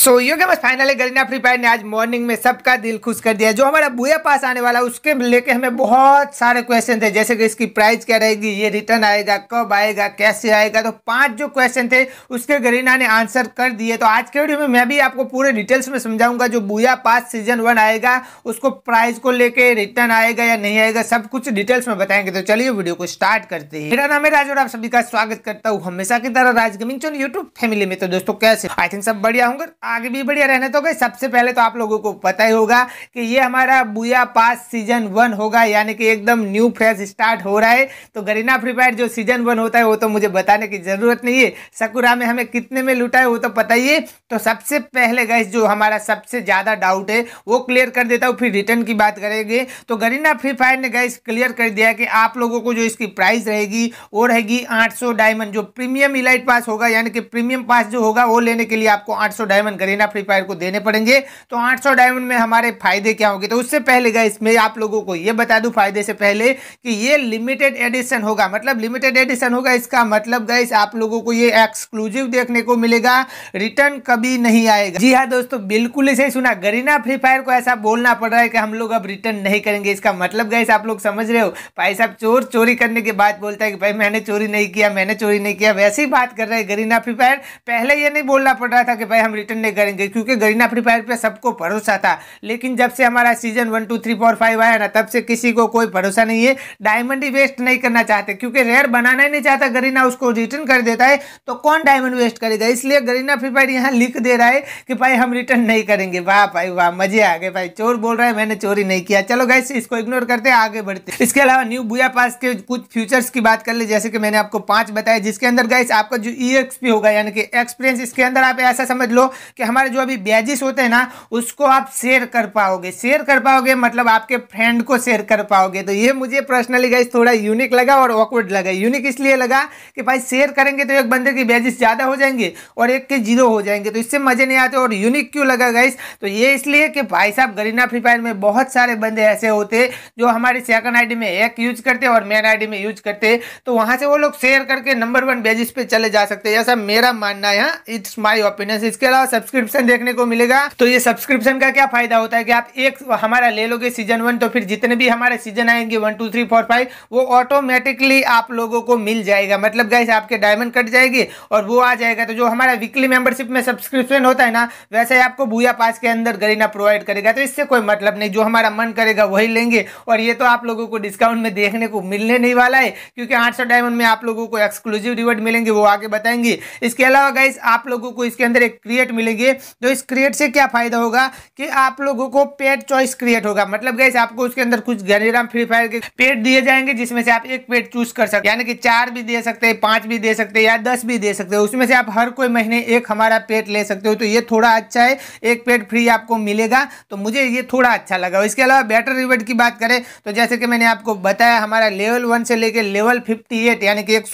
सो so, yoga बस finally Garena free fire ने आज मॉर्निंग में सबका दिल खुश कर दिया जो हमारा बुआ पास आने वाला उसके लेके हमें बहुत सारे क्वेश्चन थे जैसे कि इसकी प्राइस क्या रहेगी ये रिटर्न आएगा कब आएगा कैसे आएगा तो पांच जो क्वेश्चन थे उसके गरीना ने आंसर कर दिए तो आज के वीडियो में मैं भी आपको पूरे डिटेल्स में समझाऊंगा जो बुआ पास सीजन वन आएगा उसको प्राइस को लेकर रिटर्न आएगा या नहीं आएगा सब कुछ डिटेल्स में बताएंगे तो चलिए वीडियो को स्टार्ट करते हैं मेरा नाम है राज और आप सभी का स्वागत करता हूँ हमेशा की तरह राजगमिंग गेमिंग यूट्यूब फैमिली में तो दोस्तों कैसे आई थिंक सब बढ़िया होंगे आगे भी बढ़िया रहने तो गए सबसे पहले तो आप लोगों को पता ही होगा कि ये हमारा बुया पास सीजन वन होगा यानी कि एकदम न्यू फेज स्टार्ट हो रहा है तो गरीना फ्री फायर जो सीजन वन होता है वो तो मुझे बताने की ज़रूरत नहीं है सकुरा में हमें कितने में लुटा है वो तो पता ही है तो सबसे पहले गए जो हमारा सबसे ज़्यादा डाउट है वो क्लियर कर देता हूँ फिर रिटर्न की बात करेंगे तो गरीना फ्री फायर ने गए क्लियर कर दिया कि आप लोगों को जो इसकी प्राइस रहेगी वो रहेगी आठ डायमंड जो प्रीमियम इलाइट पास होगा यानी कि प्रीमियम पास जो होगा वो लेने के लिए आपको आठ डायमंड गरीना फ्री फायर को देने पड़ेंगे तो 800 डायमंड में हमारे फायदे क्या होंगे तो उससे पहले गए इसमें आप लोगों को ये बता दूं फायदे से पहले कि ये लिमिटेड एडिशन होगा मतलब लिमिटेड एडिशन होगा इसका मतलब गए आप लोगों को ये एक्सक्लूसिव देखने को मिलेगा रिटर्न कभी नहीं आएगा जी हाँ दोस्तों बिल्कुल ही सही सुना गरीना फ्री फायर को ऐसा बोलना पड़ रहा है कि हम लोग अब रिटर्न नहीं करेंगे इसका मतलब गए आप लोग समझ रहे हो भाई साहब चोर चोरी करने के बाद बोलता है कि भाई मैंने चोरी नहीं किया मैंने चोरी नहीं किया वैसे ही बात कर रहे हैं गरीना फ्री फायर पहले ये नहीं बोलना पड़ रहा था कि भाई हम रिटर्न पहले करेंगे क्योंकि गरीना फ्री फायर पर सबको भरोसा था लेकिन जब से हमारा season one two three four five आया ना तब से किसी को कोई भरोसा नहीं है डायमंड ही वेस्ट नहीं करना चाहते क्योंकि रेयर बनाना ही नहीं चाहता गरीना उसको रिटर्न कर देता है तो कौन डायमंड वेस्ट करेगा इसलिए गरीना फ्री फायर यहाँ लिख दे रहा है कि भाई हम रिटर्न नहीं करेंगे वाह भाई वाह मजे आ गए भाई चोर बोल रहा है मैंने चोरी नहीं किया चलो गाइस इसको इग्नोर करते हैं आगे बढ़ते इसके अलावा न्यू बुआ पास के कुछ फ्यूचर्स की बात कर ले जैसे कि मैंने आपको पांच बताया जिसके अंदर गाइस आपका जो ई e होगा यानी कि एक्सपीरियंस इसके अंदर आप ऐसा समझ लो कि हमारे जो अभी बैजेस होते हैं ना उसको आप शेयर कर पाओगे शेयर कर पाओगे मतलब आपके फ्रेंड को शेयर कर पाओगे तो ये मुझे पर्सनली गाइज थोड़ा यूनिक लगा और ऑकवर्ड लगा यूनिक इसलिए लगा कि भाई शेयर करेंगे तो एक बंदे की बैजेस ज़्यादा हो जाएंगे और एक के जीरो हो जाएंगे तो इससे मज़े नहीं आते और यूनिक क्यों लगा गाइस तो ये इसलिए कि भाई साहब गरीना फ्री फायर में बहुत सारे बंदे ऐसे होते जो हमारी सेकंड आईडी में एक यूज करते और मेन आईडी में यूज करते तो वहां से वो लोग शेयर करके नंबर वन बेजिस पे चले जा सकते हैं ऐसा मेरा मानना है इट्स माई ओपिनियन इसके अलावा सबसे सब्सक्रिप्शन देखने को मिलेगा तो ये सब्सक्रिप्शन का क्या फायदा होता है कि आप एक हमारा ले लोगे सीजन वन तो फिर जितने भी हमारे सीजन आएंगे one two three four five वो ऑटोमेटिकली आप लोगों को मिल जाएगा मतलब गाइस आपके डायमंड कट जाएगी और वो आ जाएगा तो जो हमारा वीकली मेंबरशिप में सब्सक्रिप्शन होता है ना वैसे ही आपको भूया पास के अंदर गरीना प्रोवाइड करेगा तो इससे कोई मतलब नहीं जो हमारा मन करेगा वही लेंगे और ये तो आप लोगों को डिस्काउंट में देखने को मिलने नहीं वाला है क्योंकि आठ डायमंड में आप लोगों को एक्सक्लूसिव रिवॉर्ड मिलेंगे वो आगे बताएंगे इसके अलावा गाइस आप लोगों को इसके अंदर एक क्रिएट मिलेगी करेंगे तो इस क्रिएट से क्या फ़ायदा होगा कि आप लोगों को पेड चॉइस क्रिएट होगा मतलब गैस आपको उसके अंदर कुछ घनीराम फ्री फायर के पेड दिए जाएंगे जिसमें से आप एक पेड चूज कर सकते यानी कि चार भी दे सकते हैं पांच भी दे सकते हैं या दस भी दे सकते हैं उसमें से आप हर कोई महीने एक हमारा पेड ले सकते हो तो ये थोड़ा अच्छा है एक पेड फ्री आपको मिलेगा तो मुझे ये थोड़ा अच्छा लगा इसके अलावा बैटर रिवर्ड की बात करें तो जैसे कि मैंने आपको बताया हमारा लेवल वन से लेकर लेवल फिफ्टी यानी कि एक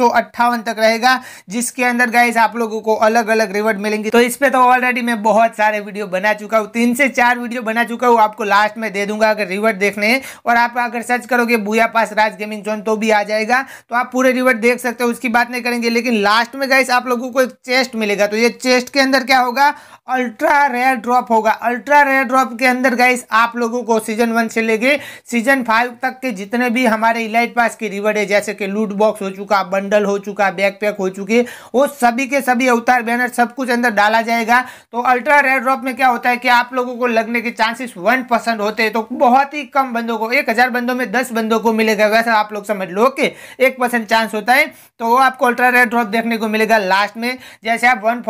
तक रहेगा जिसके अंदर गाइस आप लोगों को अलग अलग रिवर्ड मिलेंगे तो इस पर तो ऑलरेडी ऑलरेडी मैं बहुत सारे वीडियो बना चुका हूँ तीन से चार वीडियो बना चुका हूँ आपको लास्ट में दे दूंगा अगर रिवर्ट देखने और आप अगर सर्च करोगे बुया पास राज गेमिंग जोन तो भी आ जाएगा तो आप पूरे रिवर्ट देख सकते हो उसकी बात नहीं करेंगे लेकिन लास्ट में गाइस आप लोगों को एक चेस्ट मिलेगा तो ये चेस्ट के अंदर क्या होगा अल्ट्रा रेयर ड्रॉप होगा अल्ट्रा रेयर ड्रॉप के अंदर गाइस आप लोगों को सीजन वन से लेके सीजन फाइव तक के जितने भी हमारे इलाइट पास के रिवर्ड है जैसे कि लूट बॉक्स हो चुका बंडल हो चुका बैकपैक हो चुके वो सभी के सभी अवतार बैनर सब कुछ अंदर डाला जाएगा तो अल्ट्रा रेयर ड्रॉप में क्या होता है कि आप लोगों को लगने के चांसेस वन परसेंट होते हैं तो बहुत ही कम बंदों को एक हज़ार बंदों में दस बंदों को मिलेगा वैसा आप लोग समझ लो कि एक परसेंट चांस होता है तो वो आपको अल्ट्रा रेयर ड्रॉप देखने को मिलेगा लास्ट में जैसे आप वन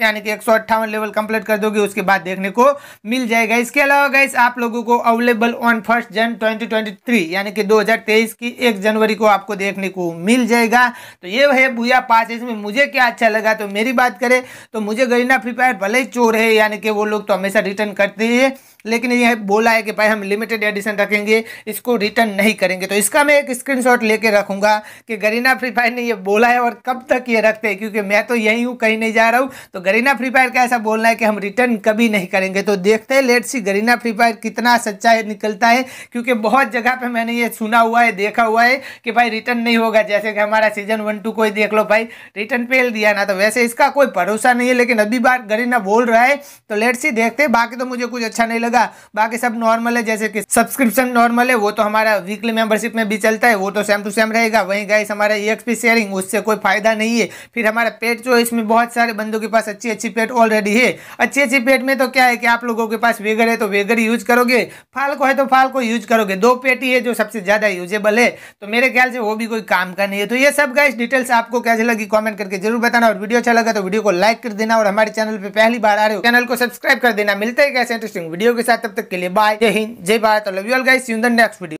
यानी कि एक लेवल कंप्लीट कर दोगे उसके बाद देखने को मिल जाएगा इसके अलावा गाइस आप लोगों को available on first Jan twenty यानी कि दो की एक जनवरी को आपको देखने को मिल जाएगा तो ये है भूया पास इसमें मुझे क्या अच्छा लगा तो मेरी बात करें तो मुझे गरीना फ्री फायर भले ही चोर है यानी कि वो लोग तो हमेशा रिटर्न करते हैं लेकिन यह बोला है कि भाई हम लिमिटेड एडिशन रखेंगे इसको रिटर्न नहीं करेंगे तो इसका मैं एक स्क्रीनशॉट लेके रखूंगा कि गरीना फ्री फायर ने ये बोला है और कब तक ये रखते हैं क्योंकि मैं तो यही हूँ कहीं नहीं जा रहा हूँ तो गरीना फ्री फायर का ऐसा बोलना है कि हम रिटर्न कभी नहीं करेंगे तो देखते हैं let see Garena free Fire कितना सच्चा निकलता है क्योंकि बहुत जगह पर मैंने ये सुना हुआ है देखा हुआ है कि भाई रिटर्न नहीं होगा जैसे कि हमारा सीजन वन टू को देख लो भाई रिटर्न फेल दिया ना तो वैसे इसका कोई भरोसा नहीं है लेकिन अभी बार गरीना बोल रहा है तो लेट सी देखते हैं बाकी तो मुझे कुछ अच्छा नहीं मिलेगा बाकी सब नॉर्मल है जैसे कि सब्सक्रिप्शन नॉर्मल है वो तो हमारा वीकली मेंबरशिप में भी चलता है वो तो सेम टू सेम रहेगा वहीं गाइस हमारा ई शेयरिंग उससे कोई फायदा नहीं है फिर हमारा पेट जो है इसमें बहुत सारे बंदों के पास अच्छी अच्छी पेट ऑलरेडी है अच्छी अच्छी पेट में तो क्या है कि आप लोगों के पास वेगर है तो वेगर यूज करोगे फाल को है तो फाल को यूज करोगे दो पेट ही है जो सबसे ज़्यादा यूजेबल है तो मेरे ख्याल से वो भी कोई काम का नहीं है तो ये सब गाइस डिटेल्स आपको कैसे लगी कॉमेंट करके जरूर बताना और वीडियो अच्छा लगा तो वीडियो को लाइक कर देना और हमारे चैनल पर पहली बार आ रहे हो चैनल को सब्सक्राइब कर देना मिलते हैं कैसे इंटरेस्टिंग वीडियो के के साथ तब तक के लिए बाय जय हिंद जय Bharat love you all guys you in the next video